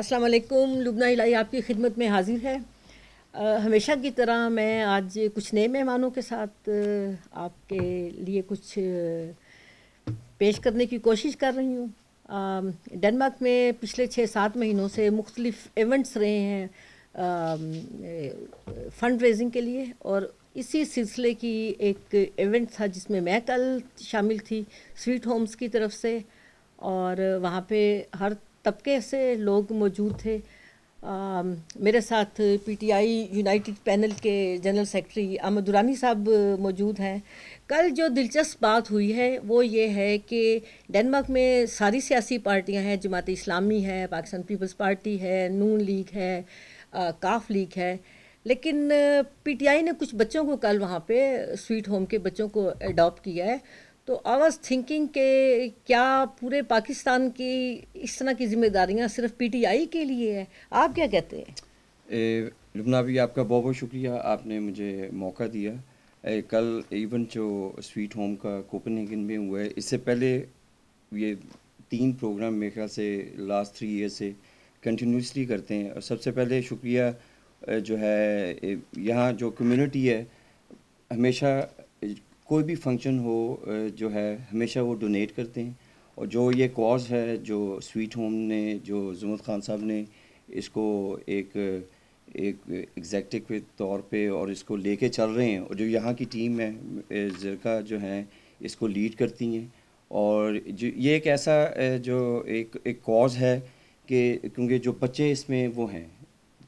अस्सलाम वालेकुम लुबना इलाही आपकी खिदमत में हाजिर है आ, हमेशा की तरह मैं आज कुछ नए मेहमानों के साथ आपके लिए कुछ पेश करने की कोशिश कर रही हूँ डेनमार्क में पिछले छः सात महीनों से मुख्तलिफ इवेंट्स रहे हैं फंड रेजिंग के लिए और इसी सिलसिले की एक इवेंट था जिसमें मैं कल शामिल थी स्वीट होम्स की तरफ से और वहाँ पे हर तबके से लोग मौजूद थे आ, मेरे साथ पीटीआई यूनाइटेड पैनल के जनरल सेक्रेटरी अहमदुरानी साहब मौजूद हैं कल जो दिलचस्प बात हुई है वो ये है कि डेनमार्क में सारी सियासी पार्टियां हैं जमात इस्लामी है पाकिस्तान पीपल्स पार्टी है नून लीग है आ, काफ लीग है लेकिन पीटीआई ने कुछ बच्चों को कल वहाँ पे स्वीट होम के बच्चों को अडॉप्ट किया है तो आई वॉज थिंकिंग के क्या पूरे पाकिस्तान की इस तरह की जिम्मेदारियाँ सिर्फ पी टी आई के लिए है आप क्या कहते हैं लुबना भी आपका बहुत बहुत शुक्रिया आपने मुझे मौका दिया ए, कल इवन जो स्वीट होम का कोपनहेगन में हुआ है इससे पहले ये तीन प्रोग्राम मेरे ख्याल से लास्ट थ्री ईयर से कंटिन्यूसली करते हैं और सबसे पहले शुक्रिया जो है यहाँ जो कम्युनिटी है हमेशा कोई भी फंक्शन हो जो है हमेशा वो डोनेट करते हैं और जो ये कॉज है जो स्वीट होम ने जो जुमत खान साहब ने इसको एक एक एग्जैक्टिव तौर पे और इसको लेके चल रहे हैं और जो यहाँ की टीम है ज़रका जो है इसको लीड करती हैं और जो ये एक ऐसा जो एक एक कॉज है कि क्योंकि जो बच्चे इसमें वो हैं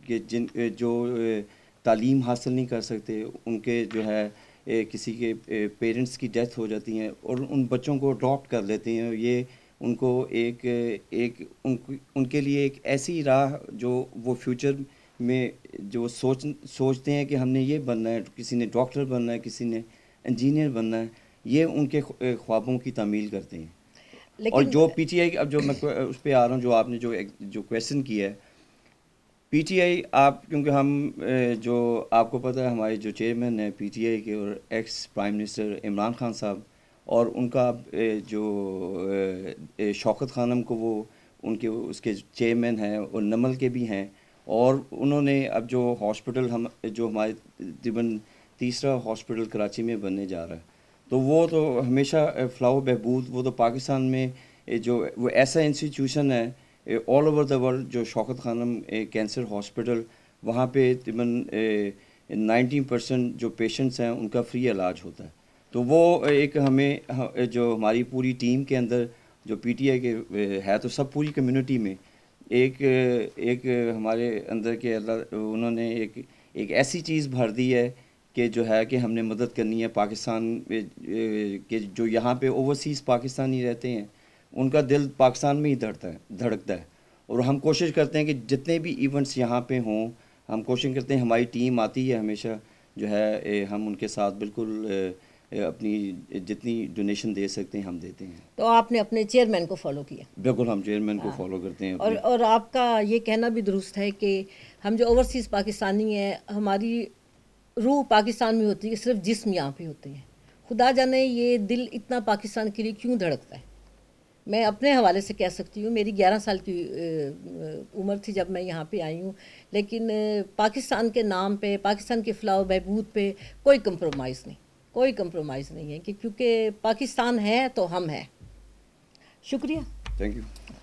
कि जिन जो तालीम हासिल नहीं कर सकते उनके जो है किसी के पेरेंट्स की डेथ हो जाती हैं और उन बच्चों को अडॉप्ट कर लेते हैं ये उनको एक एक उन, उनके लिए एक ऐसी राह जो वो फ्यूचर में जो सोच सोचते हैं कि हमने ये बनना है किसी ने डॉक्टर बनना है किसी ने इंजीनियर बनना है ये उनके ख्वाबों की तमील करते हैं और जो पीटीआई अब जो मैं उस पर आ रहा हूँ जो आपने जो जो क्वेश्चन किया है पीटीआई आप क्योंकि हम जो आपको पता है हमारे जो चेयरमैन हैं पीटीआई के और ex prime minister Imran Khan साहब और उनका जो शौकत खानम को वो उनके उसके चेयरमैन हैं और नमल के भी हैं और उन्होंने अब जो हॉस्पिटल हम जो हमारे तकरीबन तीसरा हॉस्पिटल कराची में बनने जा रहा है तो वो तो हमेशा फ्लाह बहबूद वो तो पाकिस्तान में जो वो ऐसा इंस्टीट्यूशन है ऑल ओवर द वर्ल्ड जो शौकत खानम कैंसर हॉस्पिटल वहाँ पे तकरीबन नाइन्टी परसेंट जो पेशेंट्स हैं उनका फ्री इलाज होता है तो वो एक हमें जो हमारी पूरी टीम के अंदर जो पीटीआई के है तो सब पूरी कम्युनिटी में एक एक हमारे अंदर के उन्होंने एक एक ऐसी चीज़ भर दी है कि जो है कि हमने मदद करनी है पाकिस्तान के जो यहाँ पे ओवरसीज़ पाकिस्तानी रहते हैं उनका दिल पाकिस्तान में ही धड़ता है धड़कता है और हम कोशिश करते हैं कि जितने भी इवेंट्स यहाँ पे हों हम कोशिश करते हैं हमारी टीम आती है हमेशा जो है ए, हम उनके साथ बिल्कुल ए, अपनी जितनी डोनेशन दे सकते हैं हम देते हैं तो आपने अपने चेयरमैन को फॉलो किया बिल्कुल हम चेयरमैन को फॉलो हाँ। करते हैं और और आपका ये कहना भी दुरुस्त है कि हम जो ओवरसीज़ पाकिस्तानी हैं हमारी रूह पाकिस्तान में होती है सिर्फ जिसम यहाँ पे होते हैं खुदा जाने ये दिल इतना पाकिस्तान के लिए क्यों धड़कता है मैं अपने हवाले से कह सकती हूँ मेरी 11 साल की उम्र थी जब मैं यहाँ पे आई हूँ लेकिन पाकिस्तान के नाम पे पाकिस्तान के फलाह बहबूद पे कोई कंप्रोमाइज़ नहीं कोई कंप्रोमाइज़ नहीं है कि क्योंकि पाकिस्तान है तो हम हैं शुक्रिया थैंक यू